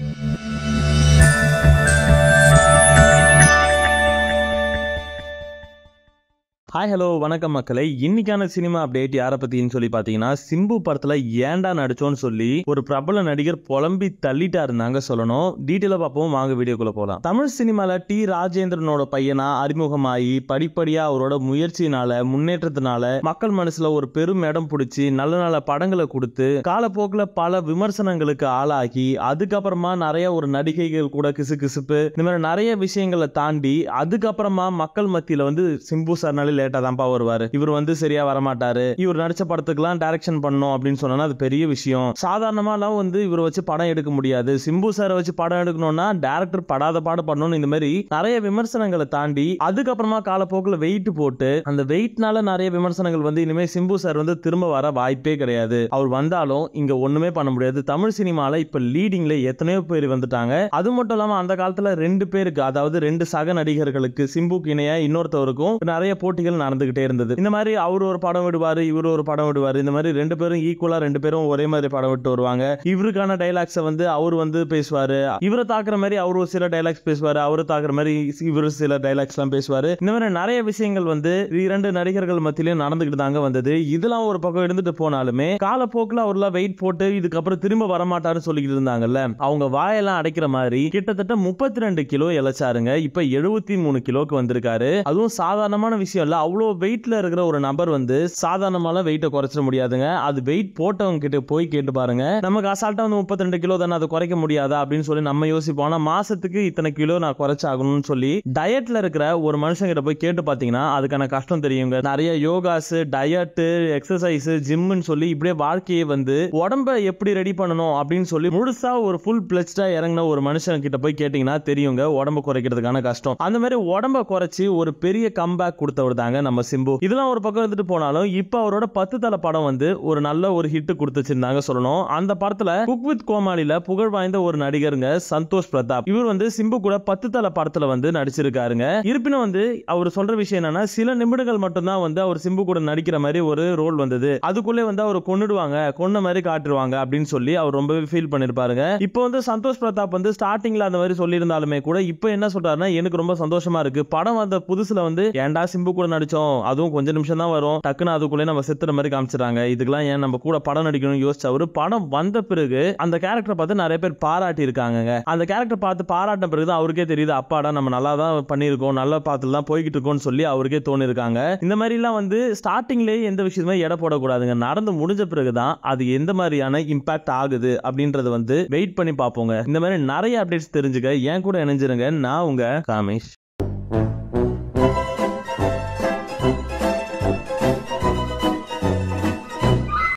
Mm-hmm. Hi hello வணக்கம் மக்களை இன்னைக்கான சினிமா அப்டேட் யாரை பத்தின்னு சொல்லி பாத்தீங்கன்னா சிம்பு படத்துல ஏண்டா நடிச்சோன்னு சொல்லி ஒரு பிரபல நடிகர் புலம்பி தள்ளிட்டா இருந்தாங்க சொல்லணும் டீட்டெயிலா பார்ப்போம் வாங்க வீடியோக்குள்ள போலாம் தமிழ் சினிமால டி ராஜேந்திரனோட பையனா அறிமுகமாகி படிப்படியா அவரோட முயற்சினால முன்னேற்றத்தினால மக்கள் மனசுல ஒரு பெரும் இடம் பிடிச்சி நல்ல நல்ல படங்களை கொடுத்து காலப்போக்கில் பல விமர்சனங்களுக்கு ஆளாகி அதுக்கப்புறமா நிறைய ஒரு நடிகைகள் கூட கிசு கிசுப்பு இந்த மாதிரி நிறைய விஷயங்களை தாண்டி அதுக்கப்புறமா மக்கள் மத்தியில வந்து சிம்பு சார்னால லேட்டாக தான்ப்பா வருவார் இவர் வந்து இவர் அப்படின்னு அது பெரிய விஷயம் வந்து வச்சு படம் எடுக்க முடியாது சிம்பு சாரை வச்சு படம் எடுக்கணும்னா டேரக்டர் படாத பாடு பண்ணணும் இந்த மாதிரி நிறைய விமர்சனங்களை தாண்டி அதுக்கப்புறமா காலப்போக்கில் வெயிட் போட்டு அந்த வெயிட்னால நிறைய விமர்சனங்கள் வந்து சிம்பு சார் வந்து திரும்ப வர வாய்ப்பே கிடையாது அவர் வந்தாலும் இங்க ஒண்ணுமே பண்ண முடியாது தமிழ் சினிமால இப்ப லீடிங்ல எத்தனையோ பேர் வந்துட்டாங்க அது மட்டும் இல்லாம அந்த காலத்துல ரெண்டு பேருக்கு அதாவது ரெண்டு சக நடிகர்களுக்கு சிம்புக்கு இணையா இன்னொருத்தவருக்கும் நிறைய போட்டிகள் விஷயங்கள் நடந்துகிட்டே இருந்தது இந்த மாதிரி அவர் ஒரு படம் விடுவாரு இவர் ஒரு படம் விடுவாரு இந்த மாதிரி ரெண்டு பேரும் ஈக்குவலா ரெண்டு பேரும் ஒரே மாதிரி படம் விட்டு வருவாங்க இவருக்கான டைலாக்ஸ் வந்து அவர் வந்து பேசுவாரு இவரை தாக்குற மாதிரி அவர் ஒரு சில டைலாக்ஸ் பேசுவாரு அவரை தாக்குற மாதிரி இவர் சில டைலாக்ஸ் எல்லாம் பேசுவாரு இந்த மாதிரி நிறைய விஷயங்கள் வந்து இரண்டு நடிகர்கள் மத்தியிலும் நடந்துகிட்டு தாங்க வந்தது இதெல்லாம் ஒரு பக்கம் இருந்துட்டு போனாலுமே காலப்போக்கில் அவர்லாம் வெயிட் போட்டு இதுக்கப்புறம் திரும்ப வரமாட்டாரு சொல்லிக்கிட்டு இருந்தாங்கல்ல அவங்க வாயெல்லாம் அடைக்கிற மாதிரி கிட்டத்தட்ட முப்பத்தி ரெண்டு கிலோ இழைச்சாருங்க இப்ப எழுபத்தி மூணு கிலோக்கு வந்திருக்காரு அதுவும் சாதாரணமான விஷயம் இல்ல அவ்வளோ வெயிட்டில் இருக்கிற ஒரு நபர் வந்து சாதாரணமாலாம் வெயிட்டை குறைச்சிட முடியாதுங்க அது வெயிட் போட்டவங்க கிட்ட போய் கேட்டு பாருங்க நமக்கு அசால்ட்டாக வந்து முப்பத்தி ரெண்டு கிலோ தானே அதை குறைக்க முடியாதா அப்படின்னு சொல்லி நம்ம யோசிப்போம் ஆனால் மாசத்துக்கு இத்தனை கிலோ நான் குறைச்சாகணும்னு சொல்லி டயட்ல இருக்கிற ஒரு கிட்ட போய் கேட்டு பார்த்தீங்கன்னா அதுக்கான கஷ்டம் தெரியுங்க நிறைய யோகாஸ் டயட்டு எக்ஸசைஸ் ஜிம்முன்னு சொல்லி இப்படியே வாழ்க்கையை வந்து உடம்ப எப்படி ரெடி பண்ணணும் அப்படின்னு சொல்லி முழுசா ஒரு ஃபுல் பிளஸ்டா இறங்கின ஒரு மனுஷன் கிட்ட போய் கேட்டீங்கன்னா தெரியுங்க உடம்ப குறைக்கிறதுக்கான கஷ்டம் அந்த மாதிரி உடம்ப குறைச்சி ஒரு பெரிய கம்பேக் கொடுத்தவர் தான் எடுத்தாங்க நம்ம சிம்பு இதெல்லாம் ஒரு பக்கம் எடுத்துட்டு போனாலும் இப்போ அவரோட பத்து தலை படம் வந்து ஒரு நல்ல ஒரு ஹிட் கொடுத்துச்சிருந்தாங்க சொல்லணும் அந்த படத்துல குக் வித் கோமாளில புகழ் வாய்ந்த ஒரு நடிகருங்க சந்தோஷ் பிரதாப் இவர் வந்து சிம்பு கூட பத்து தலை படத்துல வந்து நடிச்சிருக்காருங்க இருப்பினும் வந்து அவர் சொல்ற விஷயம் என்னன்னா சில நிமிடங்கள் மட்டும்தான் வந்து அவர் சிம்பு கூட நடிக்கிற மாதிரி ஒரு ரோல் வந்தது அதுக்குள்ளே வந்து அவர் கொண்டுடுவாங்க கொன்ன மாதிரி காட்டுருவாங்க அப்படின்னு சொல்லி அவர் ரொம்பவே ஃபீல் பண்ணிருப்பாருங்க இப்போ வந்து சந்தோஷ் பிரதாப் வந்து ஸ்டார்டிங்ல அந்த மாதிரி சொல்லியிருந்தாலுமே கூட இப்போ என்ன சொல்றாருன்னா எனக்கு ரொம்ப சந்தோஷமா இருக்கு படம் வந்த புதுசுல வந்து ஏண்டா சிம்பு கூட நடிச்சோம் அதுவும் கொஞ்சம் நிமிஷம் தான் வரும் டக்குன்னு அதுக்குள்ளே நம்ம செத்துற மாதிரி காமிச்சிடறாங்க இதுக்கெல்லாம் ஏன் நம்ம கூட படம் நடிக்கணும் யோசிச்சு அவரு படம் வந்த பிறகு அந்த கேரக்டரை பார்த்து நிறைய பேர் பாராட்டி இருக்காங்க அந்த கேரக்டர் பார்த்து பாராட்டின பிறகு தான் அவருக்கே தெரியுது அப்பாடா நம்ம நல்லா தான் பண்ணியிருக்கோம் நல்ல பார்த்து தான் போய்கிட்டு இருக்கோம்னு சொல்லி அவருக்கே தோணிருக்காங்க இந்த மாதிரிலாம் வந்து ஸ்டார்டிங்லேயே எந்த விஷயமே எடை போடக்கூடாதுங்க நடந்து முடிஞ்ச பிறகு தான் அது எந்த மாதிரியான இம்பாக்ட் ஆகுது அப்படின்றது வந்து வெயிட் பண்ணி பார்ப்போங்க இந்த மாதிரி நிறைய அப்டேட்ஸ் தெரிஞ்சுக்க என் கூட இணைஞ்சிருங்க நான் உங்க காமேஷ்